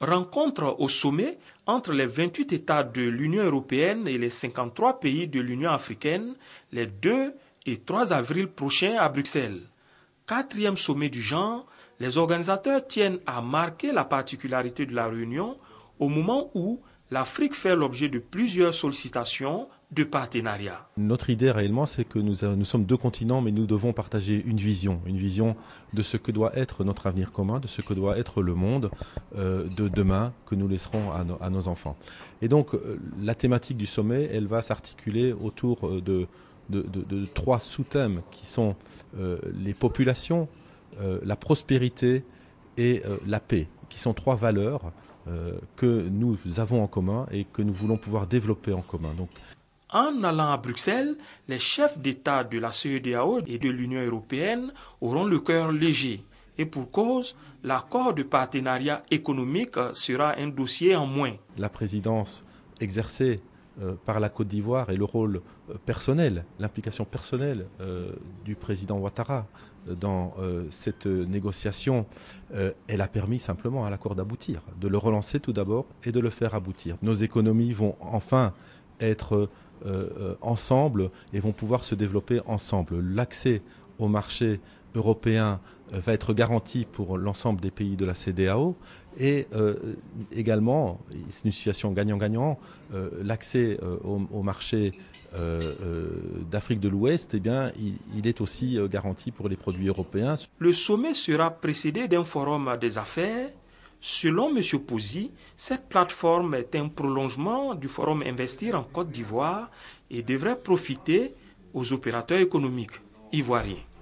rencontre au sommet entre les 28 États de l'Union européenne et les 53 pays de l'Union africaine les 2 et 3 avril prochains à Bruxelles. Quatrième sommet du genre, les organisateurs tiennent à marquer la particularité de la réunion au moment où l'Afrique fait l'objet de plusieurs sollicitations de partenariat. Notre idée réellement, c'est que euh, nous, sommes deux continents, mais nous devons partager une vision, une vision de ce que doit être notre avenir commun, de ce que doit être le monde euh, de demain que nous laisserons à, nos enfants. Et donc, euh, la thématique du sommet, elle va s'articuler autour de, trois sous-thèmes qui sont les populations, la prospérité et la paix, qui sont trois valeurs euh, que nous avons en commun et que nous voulons pouvoir développer en commun. en allant à Bruxelles, les chefs d'État de la CEDAO et de l'Union européenne auront le cœur léger. Et pour cause, l'accord de partenariat économique sera un dossier en moins. La présidence exercée euh, par la Côte d'Ivoire et le rôle euh, personnel, l'implication personnelle euh, du président Ouattara dans cette négociation, elle a permis simplement à l'accord d'aboutir, de le relancer tout d'abord et de le faire aboutir. Nos économies vont enfin être ensemble et vont pouvoir se développer ensemble. L'accès au marché européen euh, va être garanti pour l'ensemble des pays de la CDAO et euh, également, c'est une situation gagnant-gagnant, euh, l'accès au, marché d'Afrique de l'Ouest, eh bien, il, est aussi garanti pour les produits européens. Le sommet sera précédé d'un forum des affaires. Selon M. Pouzi, cette plateforme est un prolongement du forum Investir en Côte d'Ivoire et devrait profiter aux opérateurs économiques ivoiriens.